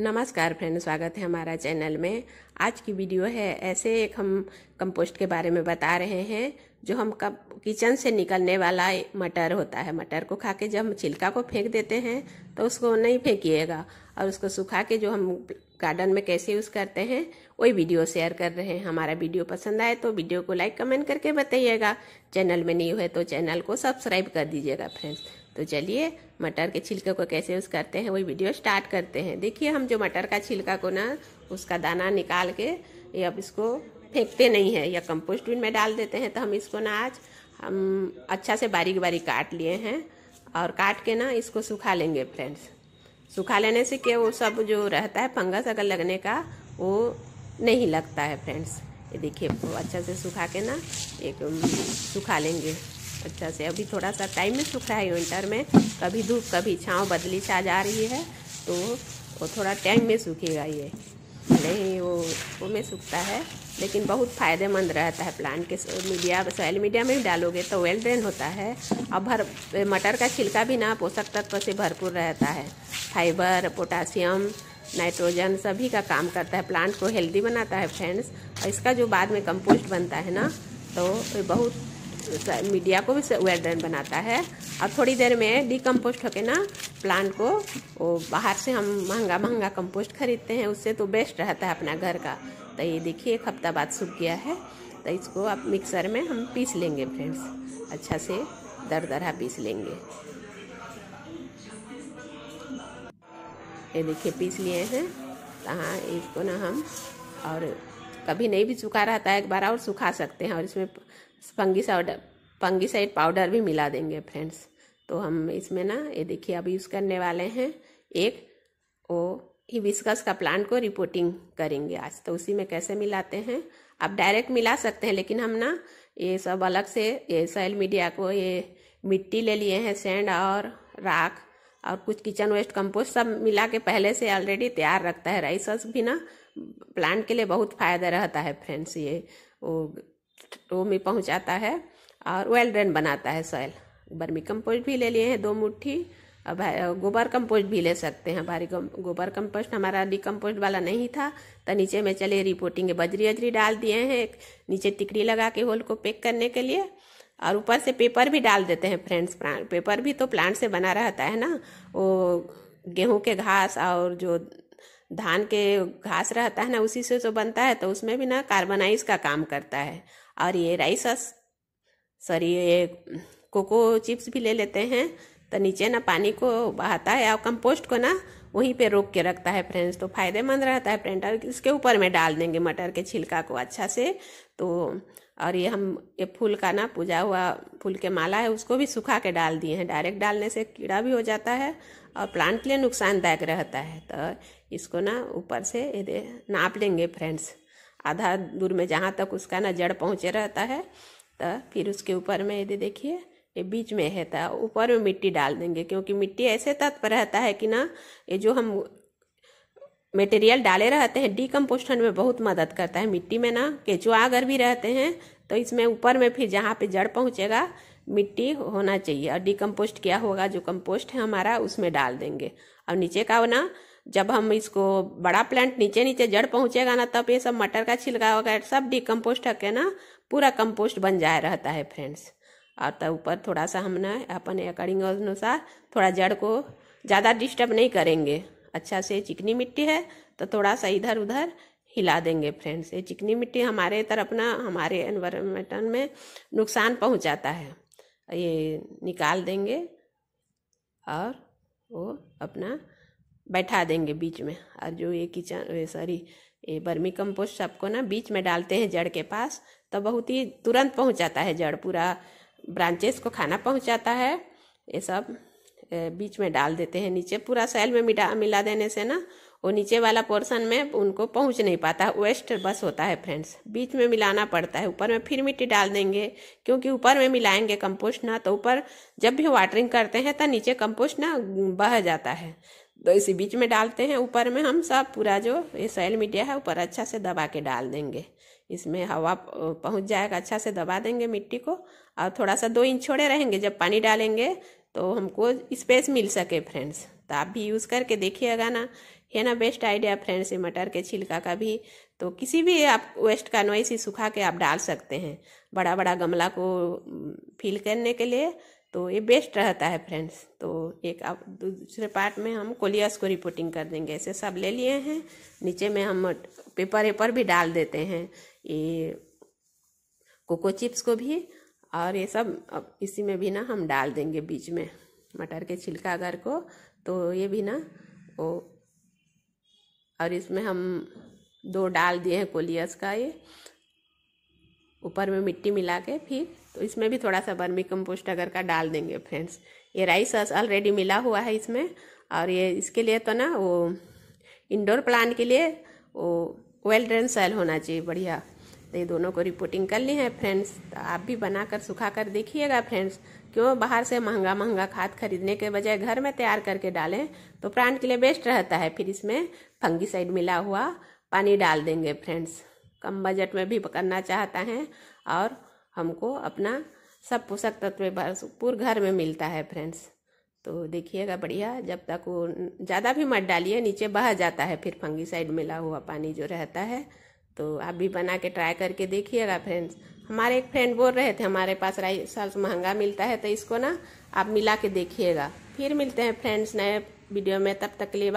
नमस्कार फ्रेंड स्वागत है हमारा चैनल में आज की वीडियो है ऐसे एक हम कंपोस्ट के बारे में बता रहे हैं जो हम कब किचन से निकलने वाला मटर होता है मटर को खा के जब हम छिलका को फेंक देते हैं तो उसको नहीं फेंकिएगा और उसको सुखा के जो हम गार्डन में कैसे यूज़ करते हैं वही वीडियो शेयर कर रहे हैं हमारा वीडियो पसंद आए तो वीडियो को लाइक कमेंट करके बताइएगा चैनल में नहीं हुए तो चैनल को सब्सक्राइब कर दीजिएगा फ्रेंड्स तो चलिए मटर के छिलके को कैसे यूज़ करते हैं वही वीडियो स्टार्ट करते हैं देखिए हम जो मटर का छिलका को ना उसका दाना निकाल के अब इसको फेंकते नहीं है या कंपोस्ट बिन में डाल देते हैं तो हम इसको ना आज हम अच्छा से बारीक बारीक काट लिए हैं और काट के ना इसको सुखा लेंगे फ्रेंड्स सुखा लेने से क्या वो सब जो रहता है फंगस अगर लगने का वो नहीं लगता है फ्रेंड्स ये देखिए अच्छा से सुखा के ना एक सुखा लेंगे अच्छा से अभी थोड़ा सा टाइम में सूख रहा है विंटर में कभी धूप कभी छाँव बदली छा जा रही है तो वो थोड़ा टाइम में सूखेगा ये नहीं वो वो में सूखता है लेकिन बहुत फ़ायदेमंद रहता है प्लांट के मीडिया सोयल मीडिया में डालोगे तो वेल ड्रेन होता है और भर मटर का छिलका भी ना पोषक तत्व से भरपूर रहता है फाइबर पोटासियम नाइट्रोजन सभी का काम करता है प्लांट को हेल्दी बनाता है फ्रेंड्स और इसका जो बाद में कंपोस्ट बनता है ना तो बहुत मीडिया को भी वेल ड्रेन बनाता है और थोड़ी देर में डिकम्पोस्ट होके ना प्लांट को वो बाहर से हम महंगा महंगा कंपोस्ट खरीदते हैं उससे तो बेस्ट रहता है अपना घर का तो ये देखिए एक हफ्ता बाद सूख गया है तो इसको आप मिक्सर में हम पीस लेंगे फ्रेंड्स अच्छा से दर दरा पीस लेंगे ये देखिए पीस लिए हैं तो हाँ इसको ना हम और कभी नहीं भी सूखा रहता है एक बार और सूखा सकते हैं और इसमें फंगीसाइड फंगीसाइड पाउडर भी मिला देंगे फ्रेंड्स तो हम इसमें ना ये देखिए अब यूज़ करने वाले हैं एक ओ हिबिस्कस का प्लांट को रिपोर्टिंग करेंगे आज तो उसी में कैसे मिलाते हैं आप डायरेक्ट मिला सकते हैं लेकिन हम ना ये सब अलग से ये सोयल मीडिया को ये मिट्टी ले लिए हैं सेंड और राख और कुछ किचन वेस्ट कंपोस्ट सब मिला के पहले से ऑलरेडी तैयार रखता है राइस वाइस भी ना प्लांट के लिए बहुत फायदा रहता है फ्रेंड्स ये वो वो में पहुँचाता है और वेल ड्रेन बनाता है सॉइल बर्मी कंपोस्ट भी ले लिए हैं दो मुट्ठी अब गोबर कंपोस्ट भी ले सकते हैं भारी गोबर कंपोस्ट हमारा डी कंपोस्ट वाला नहीं था तो नीचे में चले रिपोर्टिंग बजरी अजरी डाल दिए हैं नीचे टिकड़ी लगा के होल को पैक करने के लिए और ऊपर से पेपर भी डाल देते हैं फ्रेंड्स पेपर भी तो प्लांट से बना रहता है ना वो गेहूं के घास और जो धान के घास रहता है ना उसी से जो तो बनता है तो उसमें भी ना कार्बनाइज का काम करता है और ये राइस सॉरी ये कोको चिप्स भी ले लेते हैं तो नीचे ना पानी को बहाता है और कंपोस्ट को ना वहीं पे रोक के रखता है फ्रेंड्स तो फायदेमंद रहता है प्रिंटर इसके ऊपर में डाल देंगे मटर के छिलका को अच्छा से तो और ये हम ये फूल का ना पूजा हुआ फूल के माला है उसको भी सुखा के डाल दिए हैं डायरेक्ट डालने से कीड़ा भी हो जाता है और प्लांट के लिए नुकसानदायक रहता है तो इसको ना ऊपर से ये नाप लेंगे फ्रेंड्स आधा दूर में जहाँ तक उसका ना जड़ पहुँचे रहता है तो फिर उसके ऊपर में ये देखिए ये बीच में है तो ऊपर में मिट्टी डाल देंगे क्योंकि मिट्टी ऐसे तत्व रहता है कि ना ये जो हम मटेरियल डाले रहते हैं डिकम्पोस्ट में बहुत मदद करता है मिट्टी में ना केचुआ अगर भी रहते हैं तो इसमें ऊपर में फिर जहाँ पे जड़ पहुँचेगा मिट्टी होना चाहिए और डिकम्पोस्ट क्या होगा जो कंपोस्ट है हमारा उसमें डाल देंगे और नीचे का ना जब हम इसको बड़ा प्लांट नीचे नीचे जड़ पहुँचेगा ना तब ये सब मटर का छिलका वगैरह सब डिकम्पोस्ट होकर ना पूरा कंपोस्ट बन जाए रहता है फ्रेंड्स और तब ऊपर थोड़ा सा हम ना अपने अकॉर्डिंग अनुसार थोड़ा जड़ को ज़्यादा डिस्टर्ब नहीं करेंगे अच्छा से चिकनी मिट्टी है तो थोड़ा सा इधर उधर हिला देंगे फ्रेंड्स ये चिकनी मिट्टी हमारे तरफ ना हमारे एनवायरमेंट में नुकसान पहुंचाता है ये निकाल देंगे और वो अपना बैठा देंगे बीच में और जो ये किचन सॉरी ये बर्मी कंपोस्ट सबको ना बीच में डालते हैं जड़ के पास तो बहुत ही तुरंत पहुंचाता है जड़ पूरा ब्रांचेस को खाना पहुंचाता है ये सब बीच में डाल देते हैं नीचे पूरा सैल में मिला मिला देने से ना वो नीचे वाला पोर्शन में उनको पहुंच नहीं पाता वेस्ट बस होता है फ्रेंड्स बीच में मिलाना पड़ता है ऊपर में फिर मिट्टी डाल देंगे क्योंकि ऊपर में मिलाएंगे कंपोस्ट ना तो ऊपर जब भी वाटरिंग करते हैं तो नीचे कंपोस्ट ना बह जाता है तो इसी बीच में डालते हैं ऊपर में हम सब पूरा जो ये सैल मीडिया है ऊपर अच्छा से दबा के डाल देंगे इसमें हवा पहुंच जाएगा अच्छा से दबा देंगे मिट्टी को और थोड़ा सा दो इंच छोड़े रहेंगे जब पानी डालेंगे तो हमको स्पेस मिल सके फ्रेंड्स तो आप भी यूज़ करके देखिएगा ना है ना बेस्ट आइडिया फ्रेंड्स ये मटर के छिलका का भी तो किसी भी आप वेस्ट का नॉइस ही सुखा के आप डाल सकते हैं बड़ा बड़ा गमला को फिल करने के लिए तो ये बेस्ट रहता है फ्रेंड्स तो एक अब दूसरे पार्ट में हम कोलियस को रिपोर्टिंग कर देंगे ऐसे सब ले लिए हैं नीचे में हम पेपर वेपर भी डाल देते हैं ये कोको चिप्स को भी और ये सब अब इसी में भी ना हम डाल देंगे बीच में मटर के छिलका अगर को तो ये भी ना वो और इसमें हम दो डाल दिए हैं कोलियस का ये ऊपर में मिट्टी मिला के फिर तो इसमें भी थोड़ा सा बर्मी कंपोस्ट अगर का डाल देंगे फ्रेंड्स ये राइस सॉस ऑलरेडी मिला हुआ है इसमें और ये इसके लिए तो ना वो इंडोर प्लांट के लिए वो वेल ड्रेन सेल होना चाहिए बढ़िया तो ये दोनों को रिपोर्टिंग कर ली है फ्रेंड्स तो आप भी बनाकर सुखा कर देखिएगा फ्रेंड्स क्यों बाहर से महंगा महंगा खाद खरीदने के बजाय घर में तैयार करके डालें तो प्लांट के लिए बेस्ट रहता है फिर इसमें फंगी मिला हुआ पानी डाल देंगे फ्रेंड्स कम बजट में भी करना चाहता है और हमको अपना सब पोषक तत्व भरपूर घर में मिलता है फ्रेंड्स तो देखिएगा बढ़िया जब तक वो ज़्यादा भी मत डालिए नीचे बह जाता है फिर फंगीसाइड मिला हुआ पानी जो रहता है तो आप भी बना के ट्राई करके देखिएगा फ्रेंड्स हमारे एक फ्रेंड बोल रहे थे हमारे पास राइस साल्स महंगा मिलता है तो इसको ना आप मिला के देखिएगा फिर मिलते हैं फ्रेंड्स नए वीडियो में तब तक के लिए